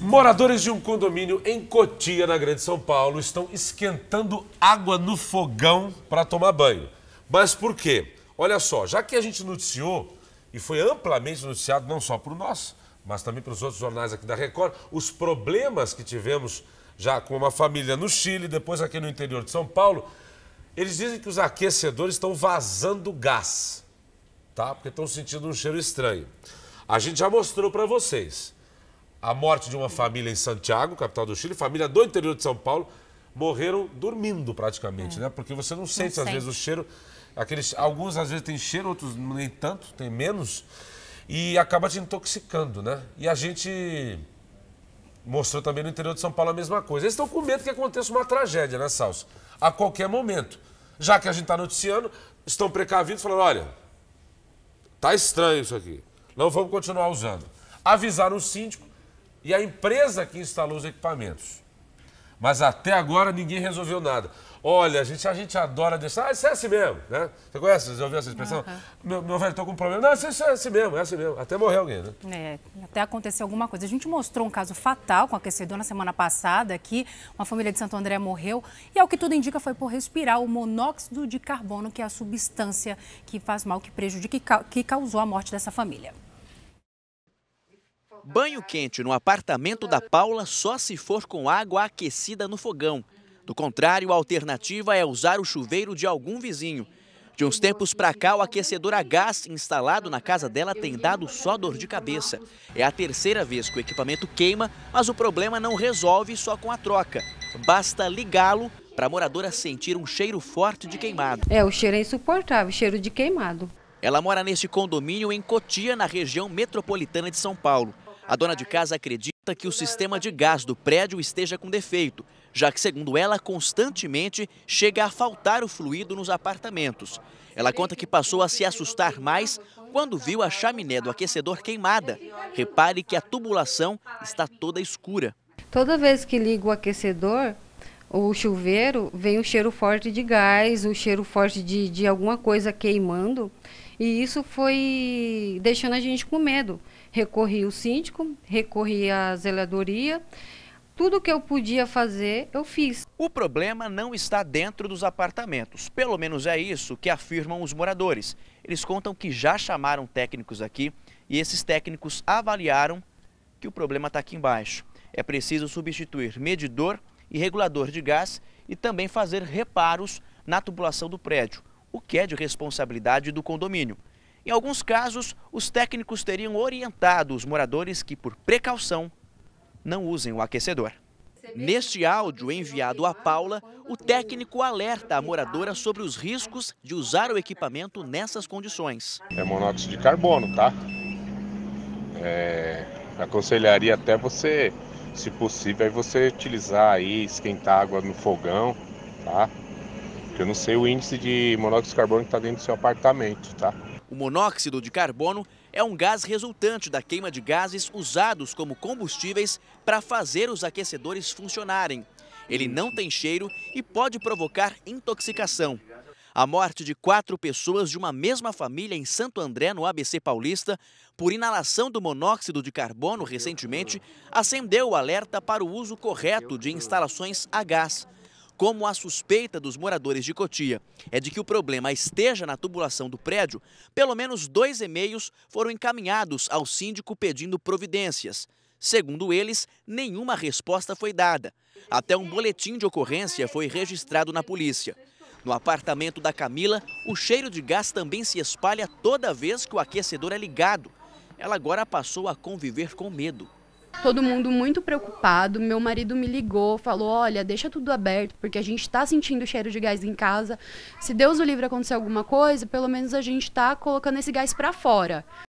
Moradores de um condomínio em Cotia, na Grande São Paulo, estão esquentando água no fogão para tomar banho. Mas por quê? Olha só, já que a gente noticiou, e foi amplamente noticiado não só por nós, mas também pelos outros jornais aqui da Record, os problemas que tivemos já com uma família no Chile, depois aqui no interior de São Paulo, eles dizem que os aquecedores estão vazando gás, tá? Porque estão sentindo um cheiro estranho. A gente já mostrou para vocês a morte de uma família em Santiago, capital do Chile, família do interior de São Paulo, morreram dormindo praticamente, é. né? Porque você não, não sente, sente, às vezes, o cheiro. Aqueles, alguns, às vezes, tem cheiro, outros nem tanto, tem menos. E acaba te intoxicando, né? E a gente mostrou também no interior de São Paulo a mesma coisa. Eles estão com medo que aconteça uma tragédia, né, Salso? A qualquer momento. Já que a gente está noticiando, estão precavidos, falando, olha, tá estranho isso aqui. Não vamos continuar usando. Avisaram o síndico, e a empresa que instalou os equipamentos. Mas até agora ninguém resolveu nada. Olha, a gente, a gente adora deixar. Ah, isso é assim mesmo, né? Você conhece? Você ouviu essa expressão? Uhum. Meu, meu velho, estou com um problema. Não, isso, isso, é assim mesmo, é assim mesmo. Até morrer alguém, né? É, até aconteceu alguma coisa. A gente mostrou um caso fatal com aquecedor na semana passada aqui. Uma família de Santo André morreu. E ao que tudo indica foi por respirar o monóxido de carbono, que é a substância que faz mal, que prejudica, que causou a morte dessa família. Banho quente no apartamento da Paula só se for com água aquecida no fogão. Do contrário, a alternativa é usar o chuveiro de algum vizinho. De uns tempos para cá, o aquecedor a gás instalado na casa dela tem dado só dor de cabeça. É a terceira vez que o equipamento queima, mas o problema não resolve só com a troca. Basta ligá-lo para a moradora sentir um cheiro forte de queimado. É, o cheiro é insuportável, cheiro de queimado. Ela mora nesse condomínio em Cotia, na região metropolitana de São Paulo. A dona de casa acredita que o sistema de gás do prédio esteja com defeito, já que, segundo ela, constantemente chega a faltar o fluido nos apartamentos. Ela conta que passou a se assustar mais quando viu a chaminé do aquecedor queimada. Repare que a tubulação está toda escura. Toda vez que ligo o aquecedor, o chuveiro, vem um cheiro forte de gás, um cheiro forte de, de alguma coisa queimando. E isso foi deixando a gente com medo. Recorri o síndico, recorri à zeladoria. Tudo que eu podia fazer, eu fiz. O problema não está dentro dos apartamentos. Pelo menos é isso que afirmam os moradores. Eles contam que já chamaram técnicos aqui e esses técnicos avaliaram que o problema está aqui embaixo. É preciso substituir medidor e regulador de gás e também fazer reparos na tubulação do prédio, o que é de responsabilidade do condomínio. Em alguns casos, os técnicos teriam orientado os moradores que, por precaução, não usem o aquecedor. Neste áudio enviado a Paula, o técnico alerta a moradora sobre os riscos de usar o equipamento nessas condições. É monóxido de carbono, tá? É, aconselharia até você, se possível, você utilizar aí, esquentar água no fogão, tá? Porque eu não sei o índice de monóxido de carbono que está dentro do seu apartamento, tá? O monóxido de carbono é um gás resultante da queima de gases usados como combustíveis para fazer os aquecedores funcionarem. Ele não tem cheiro e pode provocar intoxicação. A morte de quatro pessoas de uma mesma família em Santo André, no ABC Paulista, por inalação do monóxido de carbono recentemente, acendeu o alerta para o uso correto de instalações a gás. Como a suspeita dos moradores de Cotia é de que o problema esteja na tubulação do prédio, pelo menos dois e-mails foram encaminhados ao síndico pedindo providências. Segundo eles, nenhuma resposta foi dada. Até um boletim de ocorrência foi registrado na polícia. No apartamento da Camila, o cheiro de gás também se espalha toda vez que o aquecedor é ligado. Ela agora passou a conviver com medo todo mundo muito preocupado. Meu marido me ligou, falou: olha, deixa tudo aberto, porque a gente está sentindo cheiro de gás em casa. Se Deus o livre acontecer alguma coisa, pelo menos a gente está colocando esse gás para fora.